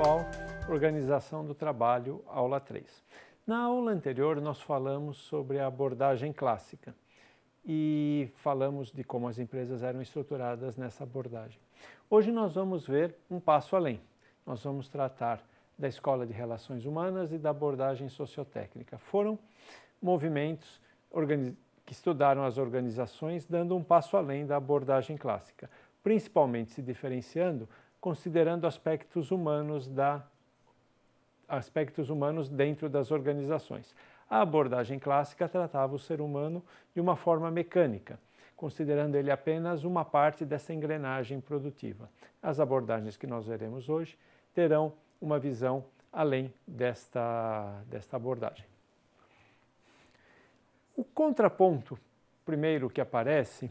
pessoal, organização do trabalho, aula 3. Na aula anterior, nós falamos sobre a abordagem clássica e falamos de como as empresas eram estruturadas nessa abordagem. Hoje nós vamos ver um passo além. Nós vamos tratar da Escola de Relações Humanas e da abordagem sociotécnica. Foram movimentos que estudaram as organizações, dando um passo além da abordagem clássica, principalmente se diferenciando considerando aspectos humanos da aspectos humanos dentro das organizações. A abordagem clássica tratava o ser humano de uma forma mecânica, considerando ele apenas uma parte dessa engrenagem produtiva. As abordagens que nós veremos hoje terão uma visão além desta, desta abordagem. O contraponto primeiro que aparece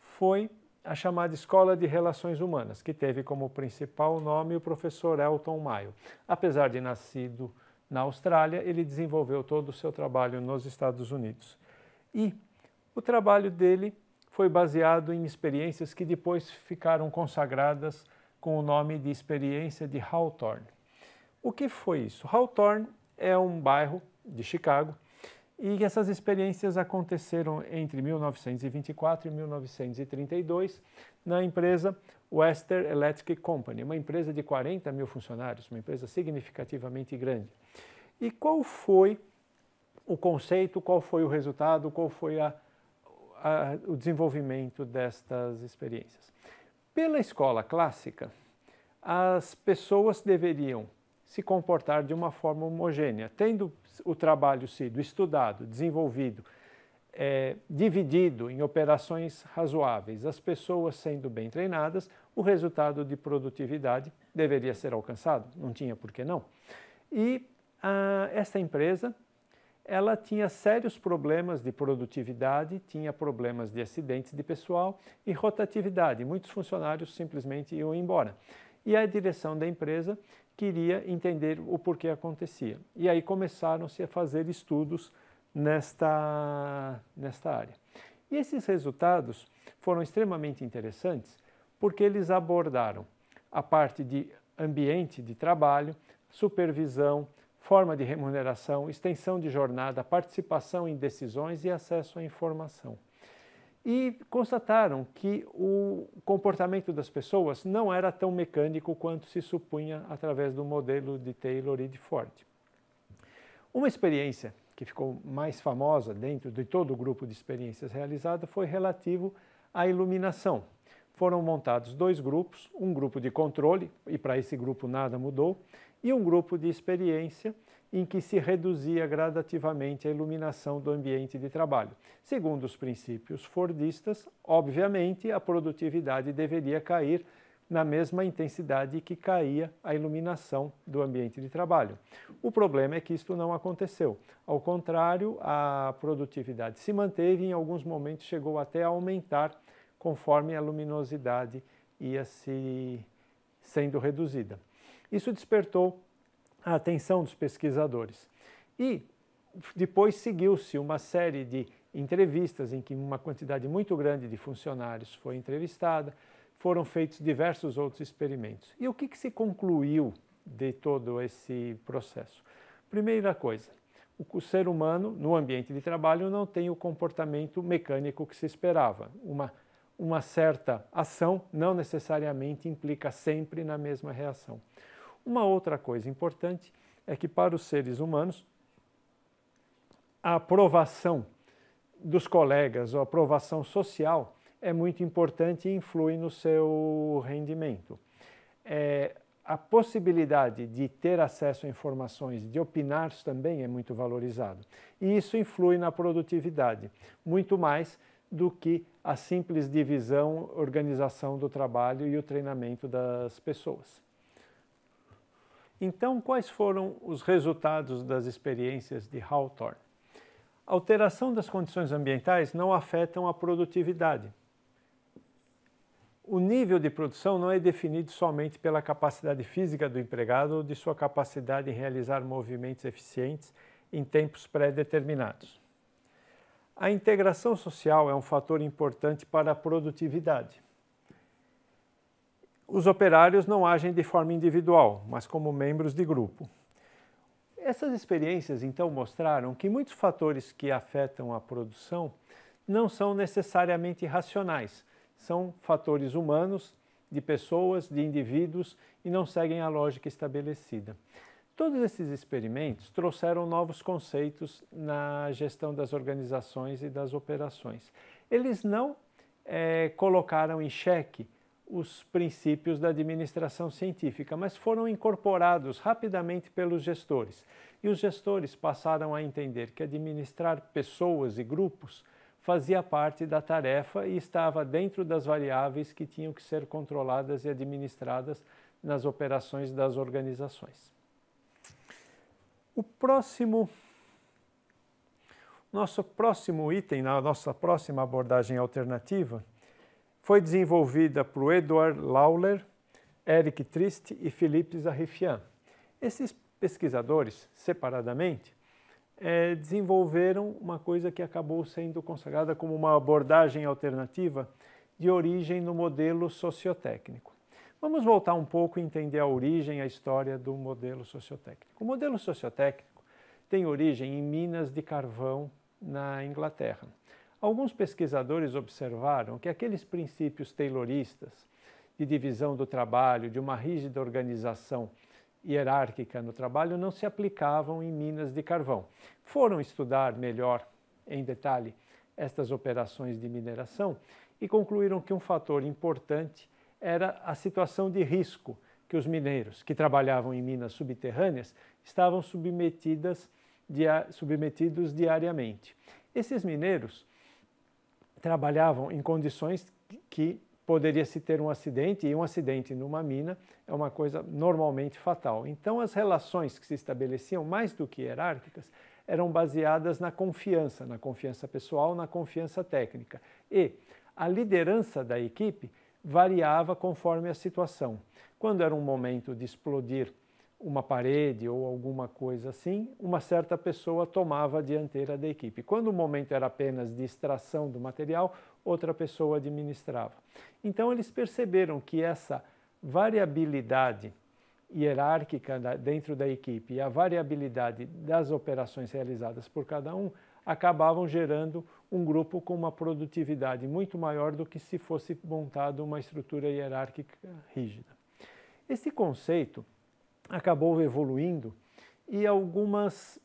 foi a chamada Escola de Relações Humanas, que teve como principal nome o professor Elton Mayo. Apesar de nascido na Austrália, ele desenvolveu todo o seu trabalho nos Estados Unidos. E o trabalho dele foi baseado em experiências que depois ficaram consagradas com o nome de experiência de Hawthorne. O que foi isso? Hawthorne é um bairro de Chicago e essas experiências aconteceram entre 1924 e 1932 na empresa Western Electric Company, uma empresa de 40 mil funcionários, uma empresa significativamente grande. E qual foi o conceito, qual foi o resultado, qual foi a, a, o desenvolvimento destas experiências? Pela escola clássica, as pessoas deveriam se comportar de uma forma homogênea. Tendo o trabalho sido estudado, desenvolvido, é, dividido em operações razoáveis, as pessoas sendo bem treinadas, o resultado de produtividade deveria ser alcançado. Não tinha por que não. E a, ah, essa empresa ela tinha sérios problemas de produtividade, tinha problemas de acidentes de pessoal e rotatividade. Muitos funcionários simplesmente iam embora. E a direção da empresa queria entender o porquê acontecia. E aí começaram-se a fazer estudos nesta, nesta área. E esses resultados foram extremamente interessantes porque eles abordaram a parte de ambiente de trabalho, supervisão, forma de remuneração, extensão de jornada, participação em decisões e acesso à informação e constataram que o comportamento das pessoas não era tão mecânico quanto se supunha através do modelo de Taylor e de Ford. Uma experiência que ficou mais famosa dentro de todo o grupo de experiências realizada foi relativo à iluminação. Foram montados dois grupos, um grupo de controle, e para esse grupo nada mudou, e um grupo de experiência em que se reduzia gradativamente a iluminação do ambiente de trabalho. Segundo os princípios fordistas, obviamente a produtividade deveria cair na mesma intensidade que caía a iluminação do ambiente de trabalho. O problema é que isto não aconteceu. Ao contrário, a produtividade se manteve e em alguns momentos chegou até a aumentar conforme a luminosidade ia se sendo reduzida. Isso despertou a atenção dos pesquisadores. E depois seguiu-se uma série de entrevistas em que uma quantidade muito grande de funcionários foi entrevistada, foram feitos diversos outros experimentos. E o que, que se concluiu de todo esse processo? Primeira coisa, o ser humano no ambiente de trabalho não tem o comportamento mecânico que se esperava. Uma, uma certa ação não necessariamente implica sempre na mesma reação. Uma outra coisa importante é que para os seres humanos, a aprovação dos colegas, ou a aprovação social, é muito importante e influi no seu rendimento. É, a possibilidade de ter acesso a informações, de opinar também é muito valorizado. E isso influi na produtividade, muito mais do que a simples divisão, organização do trabalho e o treinamento das pessoas. Então, quais foram os resultados das experiências de Hawthorne? Alteração das condições ambientais não afetam a produtividade. O nível de produção não é definido somente pela capacidade física do empregado ou de sua capacidade em realizar movimentos eficientes em tempos pré-determinados. A integração social é um fator importante para a produtividade. Os operários não agem de forma individual, mas como membros de grupo. Essas experiências então mostraram que muitos fatores que afetam a produção não são necessariamente racionais, são fatores humanos, de pessoas, de indivíduos e não seguem a lógica estabelecida. Todos esses experimentos trouxeram novos conceitos na gestão das organizações e das operações. Eles não é, colocaram em xeque os princípios da administração científica, mas foram incorporados rapidamente pelos gestores. E os gestores passaram a entender que administrar pessoas e grupos fazia parte da tarefa e estava dentro das variáveis que tinham que ser controladas e administradas nas operações das organizações. O próximo nosso próximo item, na nossa próxima abordagem alternativa, foi desenvolvida por Edward Lawler, Eric Triste e Philippe Zarifian. Esses pesquisadores, separadamente, é, desenvolveram uma coisa que acabou sendo consagrada como uma abordagem alternativa de origem no modelo sociotécnico. Vamos voltar um pouco e entender a origem, a história do modelo sociotécnico. O modelo sociotécnico tem origem em minas de carvão na Inglaterra. Alguns pesquisadores observaram que aqueles princípios tayloristas de divisão do trabalho, de uma rígida organização hierárquica no trabalho, não se aplicavam em minas de carvão. Foram estudar melhor em detalhe estas operações de mineração e concluíram que um fator importante era a situação de risco que os mineiros que trabalhavam em minas subterrâneas estavam submetidas, submetidos diariamente. Esses mineiros trabalhavam em condições que poderia se ter um acidente, e um acidente numa mina é uma coisa normalmente fatal. Então, as relações que se estabeleciam, mais do que hierárquicas, eram baseadas na confiança, na confiança pessoal, na confiança técnica. E a liderança da equipe variava conforme a situação. Quando era um momento de explodir uma parede ou alguma coisa assim, uma certa pessoa tomava a dianteira da equipe. Quando o momento era apenas de extração do material, outra pessoa administrava. Então eles perceberam que essa variabilidade hierárquica dentro da equipe e a variabilidade das operações realizadas por cada um acabavam gerando um grupo com uma produtividade muito maior do que se fosse montada uma estrutura hierárquica rígida. Esse conceito acabou evoluindo e algumas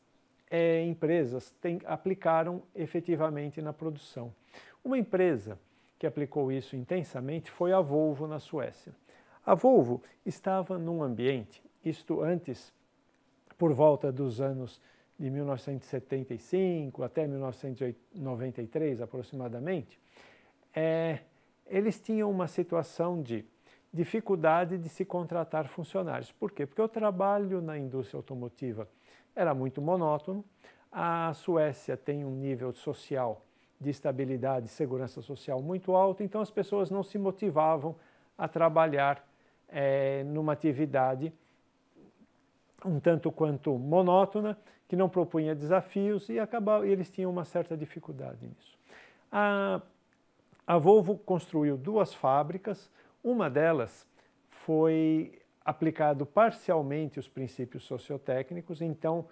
é, empresas tem, aplicaram efetivamente na produção. Uma empresa que aplicou isso intensamente foi a Volvo na Suécia. A Volvo estava num ambiente, isto antes, por volta dos anos de 1975 até 1993 aproximadamente, é, eles tinham uma situação de dificuldade de se contratar funcionários. Por quê? Porque o trabalho na indústria automotiva era muito monótono. A Suécia tem um nível social de estabilidade e segurança social muito alto, então as pessoas não se motivavam a trabalhar é, numa atividade um tanto quanto monótona, que não propunha desafios e acabava, eles tinham uma certa dificuldade nisso. A, a Volvo construiu duas fábricas, uma delas foi aplicado parcialmente os princípios sociotécnicos, então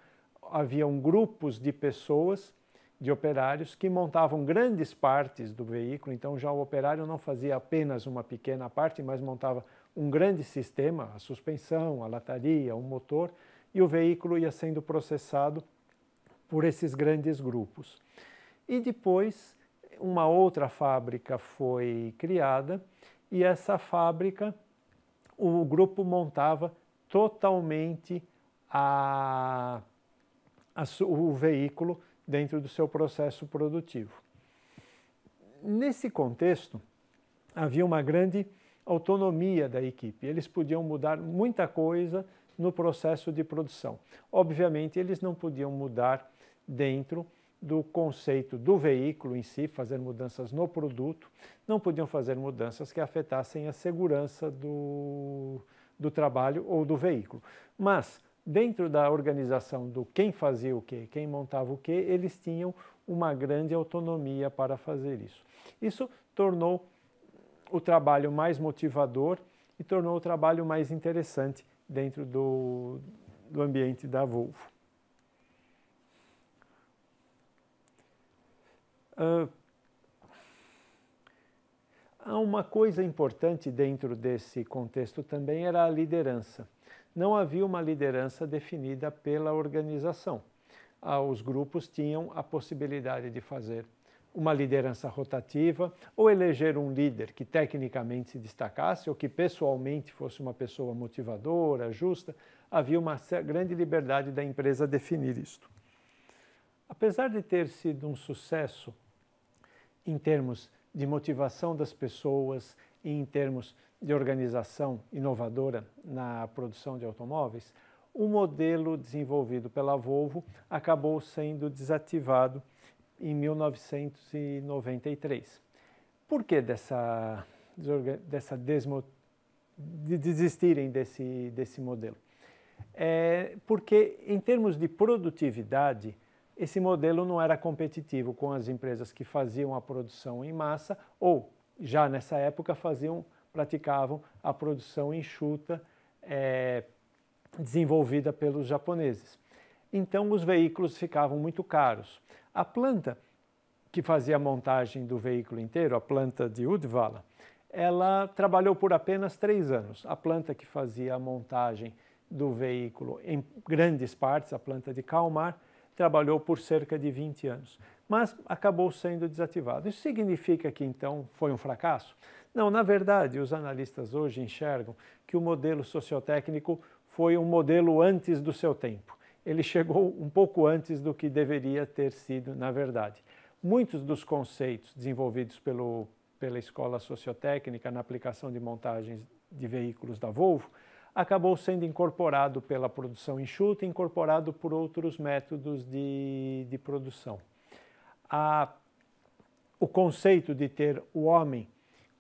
haviam grupos de pessoas, de operários, que montavam grandes partes do veículo, então já o operário não fazia apenas uma pequena parte, mas montava um grande sistema, a suspensão, a lataria, o motor, e o veículo ia sendo processado por esses grandes grupos. E depois, uma outra fábrica foi criada, e essa fábrica o grupo montava totalmente a, a, o veículo dentro do seu processo produtivo. Nesse contexto, havia uma grande autonomia da equipe. Eles podiam mudar muita coisa no processo de produção. Obviamente, eles não podiam mudar dentro do conceito do veículo em si, fazer mudanças no produto, não podiam fazer mudanças que afetassem a segurança do, do trabalho ou do veículo. Mas, dentro da organização do quem fazia o que, quem montava o que, eles tinham uma grande autonomia para fazer isso. Isso tornou o trabalho mais motivador e tornou o trabalho mais interessante dentro do, do ambiente da Volvo. Uh, há uma coisa importante dentro desse contexto também era a liderança. Não havia uma liderança definida pela organização. Ah, os grupos tinham a possibilidade de fazer uma liderança rotativa ou eleger um líder que tecnicamente se destacasse ou que pessoalmente fosse uma pessoa motivadora, justa. Havia uma grande liberdade da empresa definir isto. Apesar de ter sido um sucesso em termos de motivação das pessoas e em termos de organização inovadora na produção de automóveis, o modelo desenvolvido pela Volvo acabou sendo desativado em 1993. Por que dessa, dessa desmo, de desistirem desse, desse modelo? É porque, em termos de produtividade, esse modelo não era competitivo com as empresas que faziam a produção em massa ou já nessa época faziam praticavam a produção enxuta é, desenvolvida pelos japoneses. Então os veículos ficavam muito caros. A planta que fazia a montagem do veículo inteiro, a planta de Udvala, ela trabalhou por apenas três anos. A planta que fazia a montagem do veículo em grandes partes, a planta de Kalmar, trabalhou por cerca de 20 anos, mas acabou sendo desativado. Isso significa que então foi um fracasso? Não, na verdade, os analistas hoje enxergam que o modelo sociotécnico foi um modelo antes do seu tempo. Ele chegou um pouco antes do que deveria ter sido, na verdade. Muitos dos conceitos desenvolvidos pelo, pela escola sociotécnica na aplicação de montagens de veículos da Volvo acabou sendo incorporado pela produção enxuta, incorporado por outros métodos de, de produção. A, o conceito de ter o homem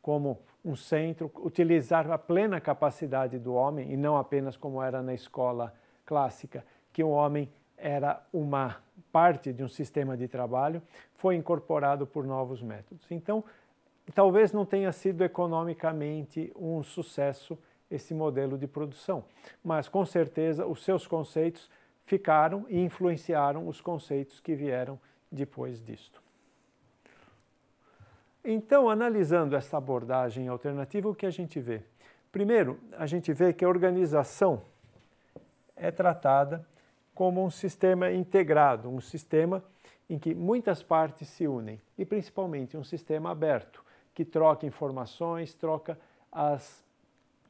como um centro, utilizar a plena capacidade do homem, e não apenas como era na escola clássica, que o homem era uma parte de um sistema de trabalho, foi incorporado por novos métodos. Então, talvez não tenha sido economicamente um sucesso esse modelo de produção. Mas com certeza os seus conceitos ficaram e influenciaram os conceitos que vieram depois disto. Então, analisando essa abordagem alternativa, o que a gente vê? Primeiro, a gente vê que a organização é tratada como um sistema integrado, um sistema em que muitas partes se unem e principalmente um sistema aberto que troca informações, troca as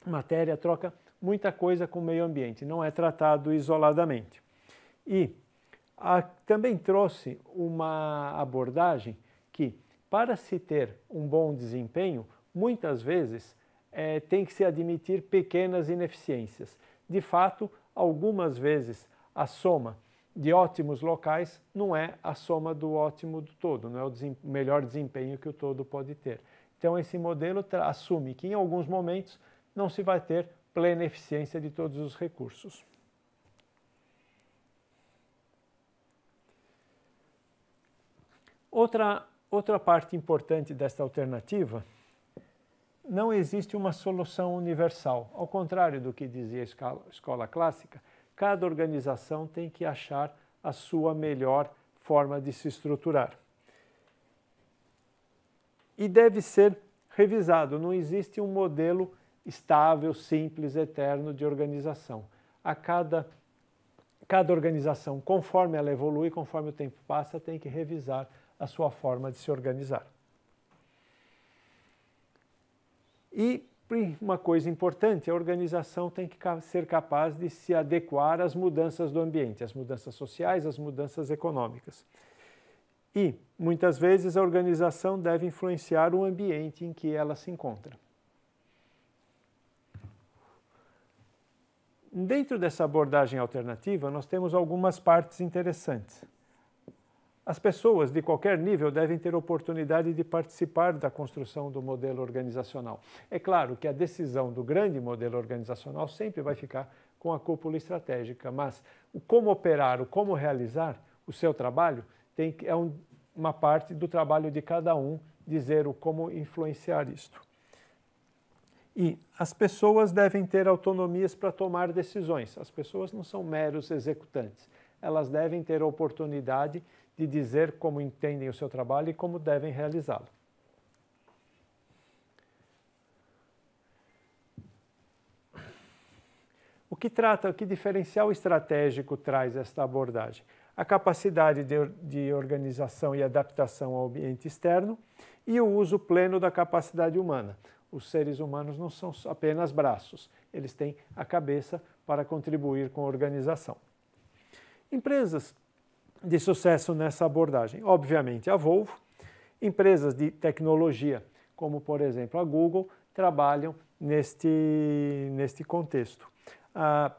matéria troca muita coisa com o meio ambiente, não é tratado isoladamente. E a, também trouxe uma abordagem que, para se ter um bom desempenho, muitas vezes é, tem que se admitir pequenas ineficiências. De fato, algumas vezes a soma de ótimos locais não é a soma do ótimo do todo, não é o desem melhor desempenho que o todo pode ter. Então, esse modelo assume que em alguns momentos não se vai ter plena eficiência de todos os recursos. Outra, outra parte importante desta alternativa, não existe uma solução universal. Ao contrário do que dizia a escola, escola clássica, cada organização tem que achar a sua melhor forma de se estruturar. E deve ser revisado, não existe um modelo estável, simples, eterno de organização. A cada, cada organização, conforme ela evolui, conforme o tempo passa, tem que revisar a sua forma de se organizar. E uma coisa importante, a organização tem que ser capaz de se adequar às mudanças do ambiente, às mudanças sociais, às mudanças econômicas. E, muitas vezes, a organização deve influenciar o ambiente em que ela se encontra. Dentro dessa abordagem alternativa, nós temos algumas partes interessantes. As pessoas de qualquer nível devem ter oportunidade de participar da construção do modelo organizacional. É claro que a decisão do grande modelo organizacional sempre vai ficar com a cúpula estratégica, mas o como operar, o como realizar o seu trabalho tem, é um, uma parte do trabalho de cada um dizer o como influenciar isto. E as pessoas devem ter autonomias para tomar decisões. As pessoas não são meros executantes. Elas devem ter a oportunidade de dizer como entendem o seu trabalho e como devem realizá-lo. O que trata, o que diferencial estratégico traz esta abordagem? A capacidade de, de, organização e adaptação ao ambiente externo e o uso pleno da capacidade humana os seres humanos não são apenas braços, eles têm a cabeça para contribuir com a organização. Empresas de sucesso nessa abordagem, obviamente a Volvo, empresas de tecnologia, como por exemplo a Google, trabalham neste, neste contexto. Ah,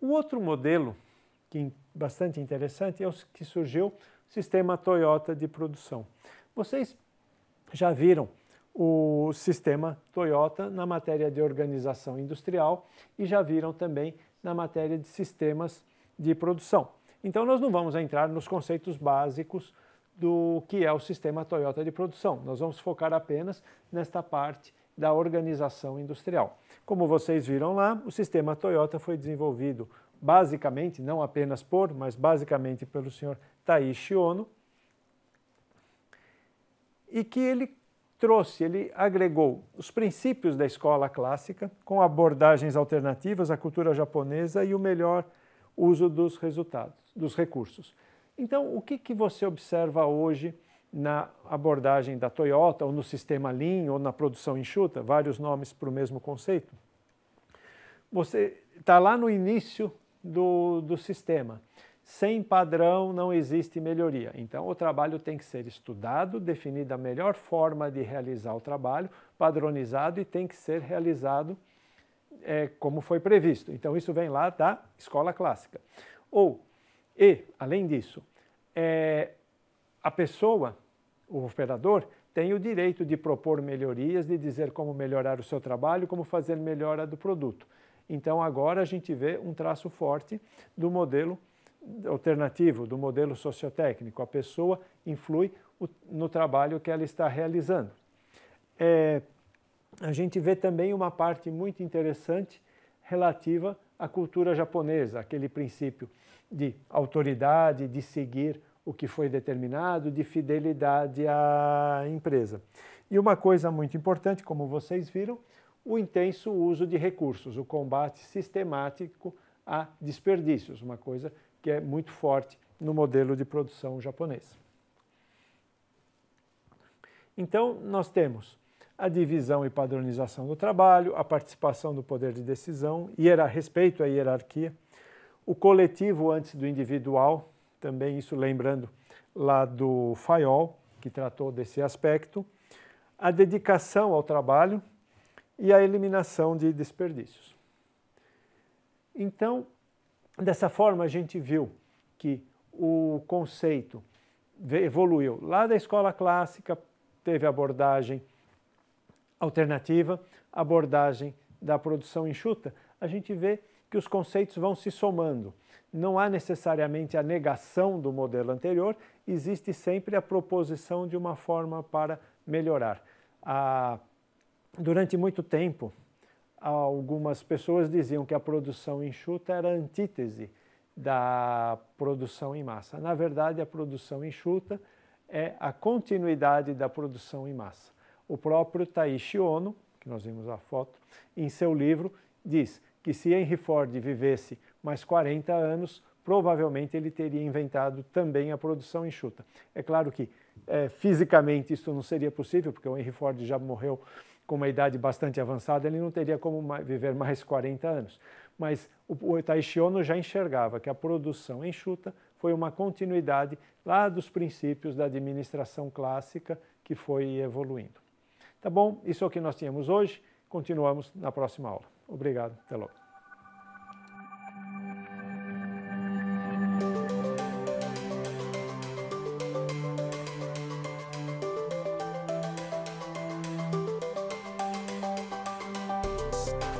o outro modelo, que é bastante interessante, é o que surgiu o sistema Toyota de produção. Vocês já viram o sistema Toyota na matéria de organização industrial e já viram também na matéria de sistemas de produção. Então, nós não vamos entrar nos conceitos básicos do que é o sistema Toyota de produção. Nós vamos focar apenas nesta parte da organização industrial. Como vocês viram lá, o sistema Toyota foi desenvolvido basicamente, não apenas por, mas basicamente pelo senhor Taishi Ono, e que ele trouxe, ele agregou os princípios da escola clássica com abordagens alternativas à cultura japonesa e o melhor uso dos resultados, dos recursos. Então, o que, que você observa hoje na abordagem da Toyota, ou no sistema Lean, ou na produção enxuta, vários nomes para o mesmo conceito? Você está lá no início do, do sistema. Sem padrão não existe melhoria. Então, o trabalho tem que ser estudado, definida a melhor forma de realizar o trabalho, padronizado e tem que ser realizado é, como foi previsto. Então, isso vem lá da escola clássica. Ou, e, além disso, é, a pessoa, o operador, tem o direito de propor melhorias, de dizer como melhorar o seu trabalho, como fazer melhora do produto. Então, agora a gente vê um traço forte do modelo alternativo do modelo sociotécnico. A pessoa influi no trabalho que ela está realizando. É, a gente vê também uma parte muito interessante relativa à cultura japonesa, aquele princípio de autoridade, de seguir o que foi determinado, de fidelidade à empresa. E uma coisa muito importante, como vocês viram, o intenso uso de recursos, o combate sistemático a desperdícios, uma coisa que é muito forte no modelo de produção japonês. Então, nós temos a divisão e padronização do trabalho, a participação do poder de decisão, respeito à hierarquia, o coletivo antes do individual, também isso lembrando lá do Fayol, que tratou desse aspecto, a dedicação ao trabalho e a eliminação de desperdícios. Então, Dessa forma, a gente viu que o conceito evoluiu lá da escola clássica, teve abordagem alternativa, abordagem da produção enxuta, a gente vê que os conceitos vão se somando. Não há necessariamente a negação do modelo anterior, existe sempre a proposição de uma forma para melhorar. Ah, durante muito tempo, algumas pessoas diziam que a produção enxuta era antítese da produção em massa. Na verdade, a produção enxuta é a continuidade da produção em massa. O próprio Taishi Ono, que nós vimos a foto, em seu livro diz que se Henry Ford vivesse mais 40 anos, provavelmente ele teria inventado também a produção enxuta. É claro que é, fisicamente isso não seria possível, porque o Henry Ford já morreu com uma idade bastante avançada, ele não teria como viver mais 40 anos. Mas o Taishiono já enxergava que a produção enxuta foi uma continuidade lá dos princípios da administração clássica que foi evoluindo. Tá bom? Isso é o que nós tínhamos hoje. Continuamos na próxima aula. Obrigado. Até logo. podcast.